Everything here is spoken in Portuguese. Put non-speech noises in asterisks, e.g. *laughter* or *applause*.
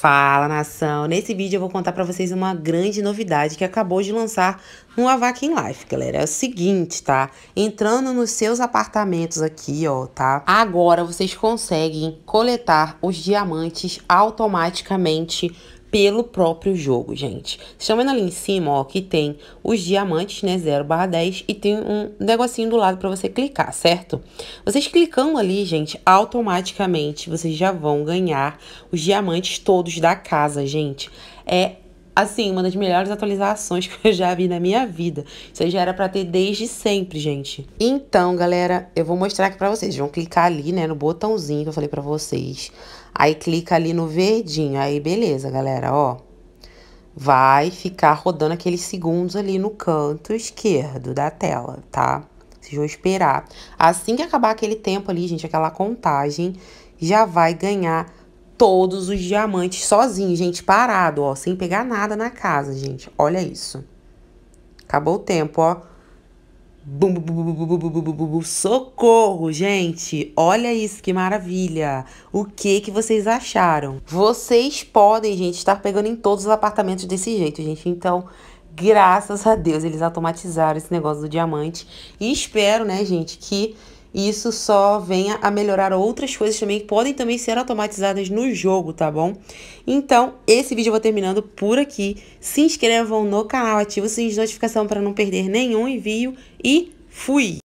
Fala nação! Nesse vídeo eu vou contar para vocês uma grande novidade que acabou de lançar no Avakin Life, galera. É o seguinte, tá? Entrando nos seus apartamentos aqui, ó, tá? Agora vocês conseguem coletar os diamantes automaticamente pelo próprio jogo, gente. Vocês estão vendo ali em cima, ó, que tem os diamantes, né, 0 barra 10, e tem um negocinho do lado para você clicar, certo? Vocês clicando ali, gente, automaticamente vocês já vão ganhar os diamantes todos da casa, gente. É assim, uma das melhores atualizações *laughs* que eu já vi na minha vida. Isso aí já era para ter desde sempre, gente. Então, galera, eu vou mostrar aqui para vocês. Vão clicar ali, né, no botãozinho que eu falei para vocês. Aí clica ali no verdinho. Aí beleza, galera, ó. Vai ficar rodando aqueles segundos ali no canto esquerdo da tela, tá? Vocês vão esperar. Assim que acabar aquele tempo ali, gente, aquela contagem, já vai ganhar todos os diamantes sozinho, gente, parado, ó, sem pegar nada na casa, gente. Olha isso. Acabou o tempo, ó. Bum, bum, bum, bum, bum, bum, bum, bum, Socorro, gente! Olha isso, que maravilha! O que que vocês acharam? Vocês podem, gente, estar pegando em todos os apartamentos desse jeito, gente. Então, graças a Deus, eles automatizaram esse negócio do diamante. E espero, né, gente, que e isso só venha a melhorar outras coisas também que podem também ser automatizadas no jogo, tá bom? Então, esse vídeo eu vou terminando por aqui. Se inscrevam no canal, ativem o sininho de notificação para não perder nenhum envio e fui!